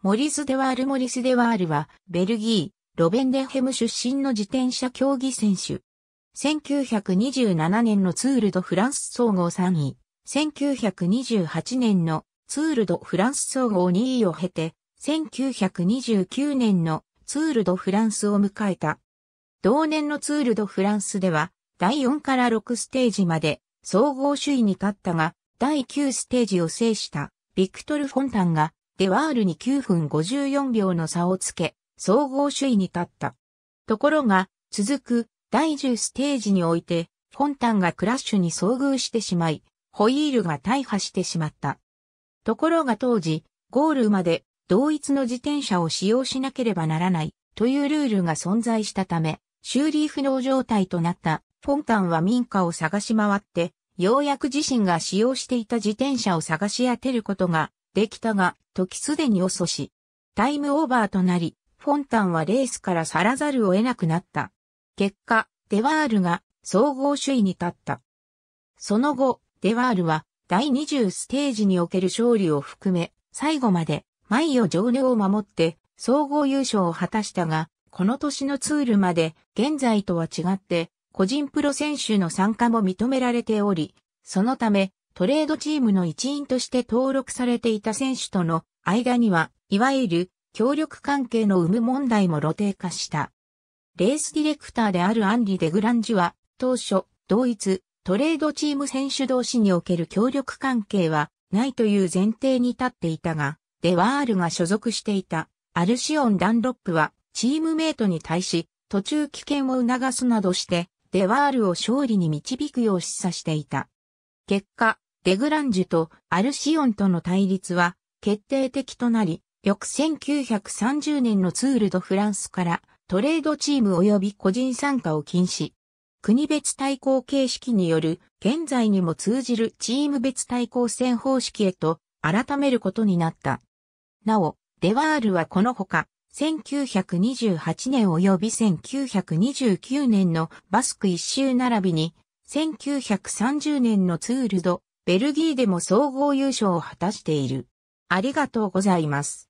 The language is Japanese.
モリス・デワール・モリス・デワールは、ベルギー、ロベンデヘム出身の自転車競技選手。1927年のツール・ド・フランス総合3位、1928年のツール・ド・フランス総合2位を経て、1929年のツール・ド・フランスを迎えた。同年のツール・ド・フランスでは、第4から6ステージまで総合首位に立ったが、第9ステージを制したビクトル・フォンタンがデワールに9分54秒の差をつけ、総合首位に立った。ところが、続く第10ステージにおいて、フォンタンがクラッシュに遭遇してしまい、ホイールが大破してしまった。ところが当時、ゴールまで同一の自転車を使用しなければならないというルールが存在したため、修理不能状態となったフォンタンは民家を探し回って、ようやく自身が使用していた自転車を探し当てることができたが、時すでに遅し。タイムオーバーとなり、フォンタンはレースから去らざるを得なくなった。結果、デワールが総合首位に立った。その後、デワールは第20ステージにおける勝利を含め、最後まで、毎を上領を守って、総合優勝を果たしたが、この年のツールまで、現在とは違って、個人プロ選手の参加も認められており、そのため、トレードチームの一員として登録されていた選手との間には、いわゆる協力関係の有無問題も露呈化した。レースディレクターであるアンリ・デグランジは、当初、同一、トレードチーム選手同士における協力関係はないという前提に立っていたが、デワールが所属していたアルシオン・ダンロップは、チームメイトに対し、途中危険を促すなどして、デワールを勝利に導くよう示唆していた。結果、デグランジュとアルシオンとの対立は決定的となり、翌1930年のツール・ド・フランスからトレードチーム及び個人参加を禁止。国別対抗形式による現在にも通じるチーム別対抗戦方式へと改めることになった。なお、デワールはこのほか、1928年及び1929年のバスク一周並びに1930年のツールド、ベルギーでも総合優勝を果たしている。ありがとうございます。